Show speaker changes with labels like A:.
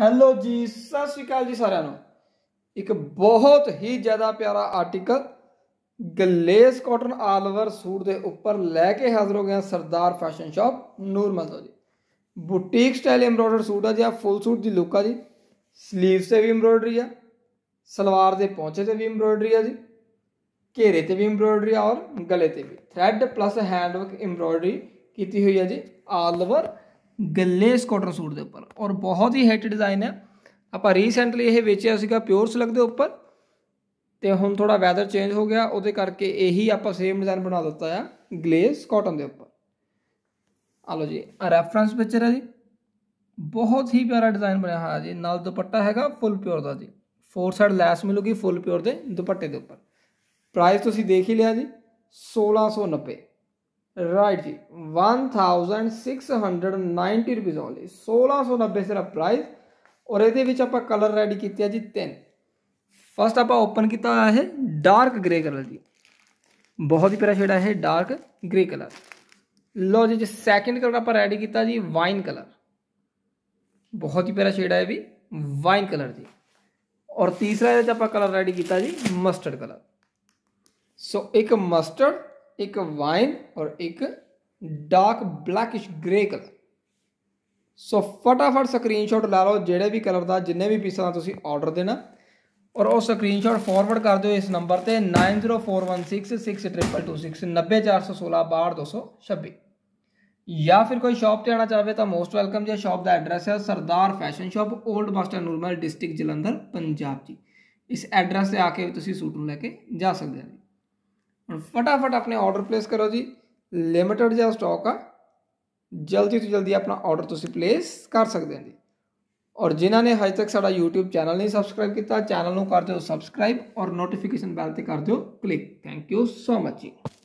A: hello ਜੀ ਸਤਿ ਸ਼੍ਰੀ ਅਕਾਲ ਜੀ ਸਾਰਿਆਂ ਨੂੰ ਇੱਕ ਬਹੁਤ ਹੀ ਜ਼ਿਆਦਾ ਪਿਆਰਾ article glace cotton allover suit ਦੇ ਉੱਪਰ ਲੈ ਕੇ ਹਾਜ਼ਰ ਹੋ ਗਿਆ ਸਰਦਾਰ ਫੈਸ਼ਨ ਸ਼ਾਪ ਨੂਰ ਮਸੋ ਜੀ ਬੁਟੀਕ ਸਟਾਈਲ ਐਮਬ੍ਰੋਇਡਰ ਸੂਟ ਆ ਜੀ ਆ ਫੁੱਲ ਸੂਟ ਦੀ ਲੁੱਕ ਆ ਜੀ 슬ੀਵਸ ਤੇ ਵੀ ਐਮਬ੍ਰੋਇਡਰੀ ਆ ਸਲਵਾਰ ਦੇ ਪੌਂਚੇ ਤੇ ਵੀ ਐਮਬ੍ਰੋਇਡਰੀ ਆ ਜੀ ਘੇਰੇ ਤੇ ਵੀ ਐਮਬ੍ਰੋਇਡਰੀ ਆ ਔਰ ਗਲੇ ਤੇ ਵੀ ਥ੍ਰੈਡ ਪਲੱਸ ਹੈਂਡਵਰਕ ਐਮਬ੍ਰੋਇਡਰੀ ਕੀਤੀ ਹੋਈ ਆ ਜੀ ਆਲ ਓਵਰ ਗੱਲੇ ਸਕੋਟਨ ਸੂਟ ਦੇ ਉੱਪਰ ਔਰ ਬਹੁਤ ਹੀ ਹਿੱਟ ਡਿਜ਼ਾਈਨ ਹੈ ਆਪਾਂ ਰੀਸੈਂਟਲੀ ਇਹ ਵੇਚਿਆ ਸੀਗਾ ਪਿਓਰ ਸਿਲਕ ਦੇ ਉੱਪਰ ਤੇ ਹੁਣ ਥੋੜਾ ਵੈਦਰ ਚੇਂਜ ਹੋ ਗਿਆ ਉਹਦੇ ਕਰਕੇ ਇਹੀ ਆਪਾਂ ਸੇਮ ਡਿਜ਼ਾਈਨ ਬਣਾ ਦਿੱਤਾ ਆ ਗਲੇਸ ਕਾਟਨ ਦੇ ਉੱਪਰ ਆ ਲਓ ਜੀ ਆ ਰੈਫਰੈਂਸ ਪਿਕਚਰ ਹੈ ਜੀ ਬਹੁਤ ਹੀ ਪਿਆਰਾ ਡਿਜ਼ਾਈਨ ਬਣਿਆ ਹੋਇਆ ਜੀ ਨਾਲ ਦੁਪੱਟਾ ਹੈਗਾ ਫੁੱਲ ਪਿਓਰ ਦਾ ਜੀ ਫੋਰ ਸਾਈਡ ਲੈਸ ਮਿਲੂਗੀ ਫੁੱਲ ਪਿਓਰ ਦੇ ਦੁਪੱਟੇ ਦੇ ਉੱਪਰ ਪ੍ਰਾਈਸ ਤੁਸੀਂ ਦੇਖ ਹੀ ਲਿਆ ਜੀ 1690 ਰਾਈਟ ਜੀ 1690 थाउजेंड सिक्स हंड्रड ओनली सोलह सौ ਸਿਰਫ ਪ੍ਰਾਈਸ ਔਰ ਇਹਦੇ ਵਿੱਚ ਆਪਾਂ ਕਲਰ ਰੈਡੀ ਕੀਤੇ ਆ ਜੀ ਤਿੰਨ ਫਸਟ ਆਪਾਂ ਓਪਨ ਕੀਤਾ ਹੋਇਆ ਹੈ ਡਾਰਕ ਗ੍ਰੇ ਕਲਰ ਜੀ ਬਹੁਤ ਹੀ ਪਿਆਰਾ ਸ਼ੇਡ ਹੈ ਡਾਰਕ ਗ੍ਰੇ ਕਲਰ ਲੋ ਜੀ ਸੈਕਿੰਡ ਕਲਰ ਆਪਾਂ ਰੈਡੀ ਕੀਤਾ ਜੀ ਵਾਈਨ ਕਲਰ ਬਹੁਤ ਹੀ ਪਿਆਰਾ ਸ਼ੇਡ ਹੈ ਵੀ ਵਾਈਨ ਕਲਰ ਜੀ ਔਰ ਤੀਸਰਾ ਇਹਦੇ ਚ ਆਪਾਂ ਕਲਰ ਰੈਡੀ ਕੀਤਾ ਜੀ ਮਸਟਰਡ ਕਲਰ ਸੋ ਇੱਕ ਮਸਟਰਡ ਇੱਕ ਵਾਈਨ ਔਰ ਇੱਕ dark blackish grey colour so ਫਟਾਫਟ ਸਕਰੀਨਸ਼ਾਟ ਲਾ ਲਓ ਜਿਹੜੇ ਵੀ ਕਲਰ ਦਾ ਜਿੰਨੇ ਵੀ ਪੀਸਾਂ ਦਾ ਤੁਸੀਂ ਆਰਡਰ ਦੇਣਾ ਔਰ ਉਹ ਸਕਰੀਨਸ਼ਾਟ ਫਾਰਵਰਡ ਕਰ ਦਿਓ ਇਸ ਨੰਬਰ ਤੇ 904166226904162226 ਜਾਂ ਫਿਰ ਕੋਈ ਸ਼ਾਪ ਤੇ ਆਣਾ ਚਾਹਵੇ ਤਾਂ ਮੋਸਟ ਵੈਲਕਮ ਜੇ ਸ਼ਾਪ ਦਾ ਐਡਰੈਸ ਹੈ Sardar fashion shop old bus stand Nurmahal district Jalandhar Punjab ਜੀ ਇਸ ਐਡਰੈਸ ਤੇ ਆ ਕੇ ਤੁਸੀਂ ਸੂਟ ਨੂੰ ਲੈ ਕੇ ਜਾ ਸਕਦੇ ਹੋ ਹੁਣ ਫਟਾਫਟ ਆਪਣੇ ਆਰਡਰ ਪਲੇਸ ਕਰੋ ਜੀ ਲਿਮਿਟਡ ਜਿਹਾ ਸਟਾਕ ਆ ਜਲਦੀ ਤੋਂ ਜਲਦੀ ਆਪਣਾ ਆਰਡਰ ਤੁਸੀਂ ਪਲੇਸ ਕਰ ਸਕਦੇ ਹੋ ਜੀ ਔਰ ਜਿਨ੍ਹਾਂ ਨੇ ਹਜੇ ਤੱਕ ਸਾਡਾ YouTube ਚੈਨਲ ਨਹੀਂ ਸਬਸਕ੍ਰਾਈਬ ਕੀਤਾ ਚੈਨਲ ਨੂੰ ਕਰ ਦਿਓ ਸਬਸਕ੍ਰਾਈਬ ਔਰ ਨੋਟੀਫਿਕੇਸ਼ਨ ਬੈਲ ਤੇ ਕਰ ਦਿਓ click thank you so much ਜੀ